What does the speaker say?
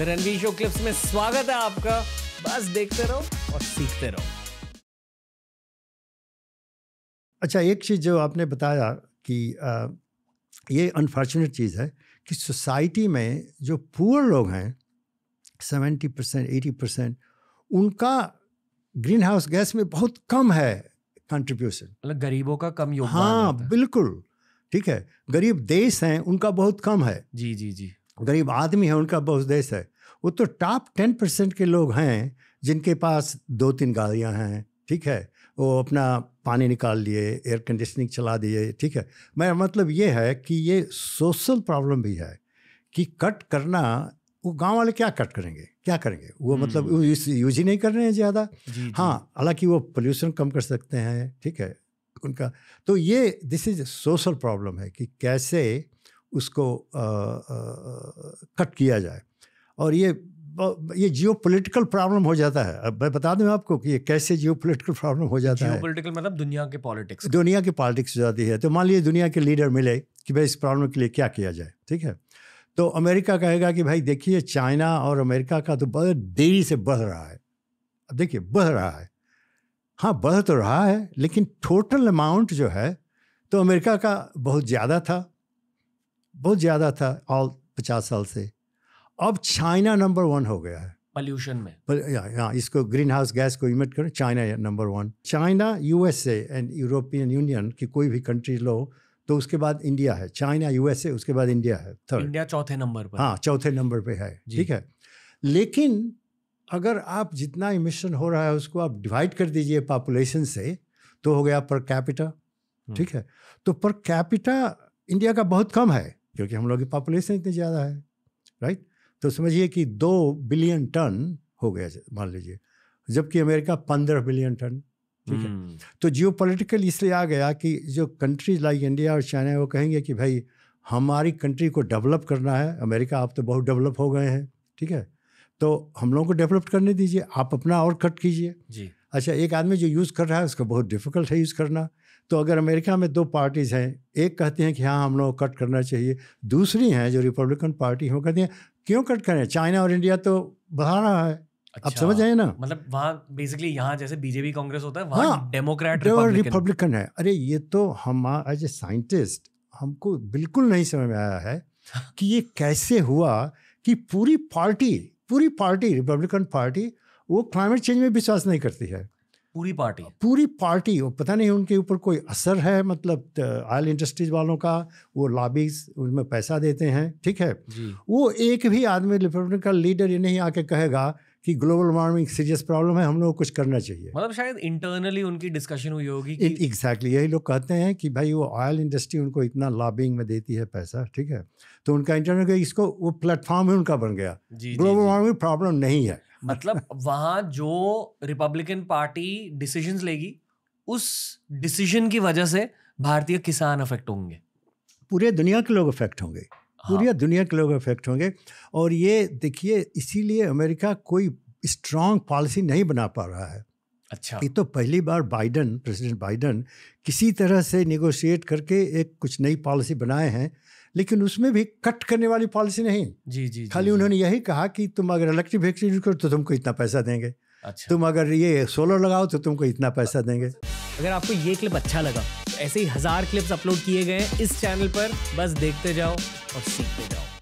Ranveer show clips में स्वागत है आपका बस देखते रहो और सीखते रहो अच्छा एक चीज़ जो आपने बताया कि आ, ये अनफॉर्चुनेट चीज़ है कि सोसाइटी में जो पुअर लोग हैं सेवेंटी परसेंट एटी परसेंट उनका ग्रीन हाउस गैस में बहुत कम है कंट्रीब्यूशन मतलब गरीबों का कम योगदान हाँ बिल्कुल ठीक है गरीब देश हैं उनका बहुत कम है जी जी जी गरीब आदमी है उनका बहुत देश है वो तो टॉप टेन परसेंट के लोग हैं जिनके पास दो तीन गाड़ियाँ हैं ठीक है वो अपना पानी निकाल लिए एयर कंडीशनिंग चला दिए ठीक है मेरा मतलब ये है कि ये सोशल प्रॉब्लम भी है कि कट करना वो गांव वाले क्या कट करेंगे क्या करेंगे वो मतलब यूज हम्म। ही नहीं कर रहे हैं ज़्यादा हाँ हालांकि वो पोल्यूशन कम कर सकते हैं ठीक है उनका तो ये दिस इज सोशल प्रॉब्लम है कि कैसे उसको कट किया जाए और ये ये जियो पोलिटिकल प्रॉब्लम हो जाता है अब मैं बता दूं आपको कि ये कैसे जियो पोलिटिकल प्रॉब्लम हो जाता है पोलिटिकल मतलब दुनिया के पॉलिटिक्स दुनिया की पॉलिटिक्स हो जाती है तो मान लीजिए दुनिया के लीडर मिले कि भाई इस प्रॉब्लम के लिए क्या किया जाए ठीक है तो अमेरिका कहेगा कि भाई देखिए चाइना और अमेरिका का तो बहुत देरी से बढ़ रहा है अब देखिए बढ़ रहा है हाँ बढ़ तो रहा है लेकिन टोटल अमाउंट जो है तो अमेरिका का बहुत ज़्यादा था बहुत ज़्यादा था ऑल पचास साल से अब चाइना नंबर वन हो गया है पॉल्यूशन में या, इसको ग्रीन हाउस गैस को इमिट करें China number one China USA and European Union की कोई भी कंट्री लो तो उसके बाद इंडिया है चाइना यूएसए उसके बाद इंडिया है थर्ड इंडिया चौथे नंबर पर हाँ चौथे नंबर पे है ठीक है लेकिन अगर आप जितना इमिशन हो रहा है उसको आप डिवाइड कर दीजिए पॉपुलेशन से तो हो गया पर कैपिटा हम्म। ठीक है तो पर कैपिटा इंडिया का बहुत कम है क्योंकि हम लोग की पॉपुलेशन इतनी ज़्यादा है राइट तो समझिए कि दो बिलियन टन हो गया मान लीजिए जबकि अमेरिका पंद्रह बिलियन टन ठीक है हम्म। तो जियो पोलिटिकल इसलिए आ गया कि जो कंट्रीज लाइक इंडिया और चाइना वो कहेंगे कि भाई हमारी कंट्री को डेवलप करना है अमेरिका आप तो बहुत डेवलप हो गए हैं ठीक है तो हम लोगों को डेवलप करने दीजिए आप अपना और कट कीजिए जी अच्छा एक आदमी जो यूज़ कर रहा है उसका बहुत डिफ़िकल्ट है यूज़ करना तो अगर अमेरिका में दो पार्टीज़ हैं एक कहती हैं कि हाँ हम लोग कट करना चाहिए दूसरी हैं जो रिपब्लिकन पार्टी हैं वो कहती हैं क्यों कट करें चाइना और इंडिया तो बढ़ा रहा है अच्छा, आप समझ आए ना मतलब वहाँ बेसिकली यहाँ जैसे बीजेपी कांग्रेस होता है वहाँ हाँ, डेमोक्रेट रिपब्लिकन है अरे ये तो हम एज ए साइंटिस्ट हमको बिल्कुल नहीं समझ में आया है कि ये कैसे हुआ कि पूरी पार्टी पूरी पार्टी रिपब्लिकन पार्टी वो क्लाइमेट चेंज में विश्वास नहीं करती है पूरी पार्टी पूरी पार्टी और पता नहीं उनके ऊपर कोई असर है मतलब ऑयल इंडस्ट्रीज वालों का वो लॉबीज उनमें पैसा देते हैं ठीक है वो एक भी आदमी रिपब्लिकन लीडर ये नहीं आके कहेगा कि ग्लोबल वार्मिंग सीरियस प्रॉब्लम है हम लोग कुछ करना चाहिए मतलब शायद इंटरनली उनकी डिस्कशन हुई होगी कि एग्जैक्टली यही लोग कहते हैं कि भाई वो ऑयल इंडस्ट्री उनको इतना लॉबिंग में देती है पैसा ठीक है तो उनका इंटरनल इसको वो प्लेटफॉर्म ही उनका बन गया ग्लोबल वार्मिंग प्रॉब्लम नहीं है मतलब वहाँ जो रिपब्लिकन पार्टी डिसीजन लेगी उस डिसीजन की वजह से भारतीय किसान अफेक्ट होंगे पूरे दुनिया के लोग अफेक्ट होंगे हाँ। पूरी दुनिया के लोग अफेक्ट होंगे और ये देखिए इसीलिए अमेरिका कोई स्ट्रांग पॉलिसी नहीं बना पा रहा है अच्छा ये तो पहली बार बाइडन प्रेसिडेंट बाइडन किसी तरह से निगोशिएट करके एक कुछ नई पॉलिसी बनाए हैं लेकिन उसमें भी कट करने वाली पॉलिसी नहीं जी जी खाली जी, उन्होंने यही कहा कि तुम अगर इलेक्ट्रिक व्हीकल यूज करो तो तुमको इतना पैसा देंगे अच्छा तुम अगर ये सोलर लगाओ तो तुमको इतना पैसा देंगे अगर आपको ये क्लिप अच्छा लगा ऐसे ही हजार क्लिप्स अपलोड किए गए हैं इस चैनल पर बस देखते जाओ और सीखते जाओ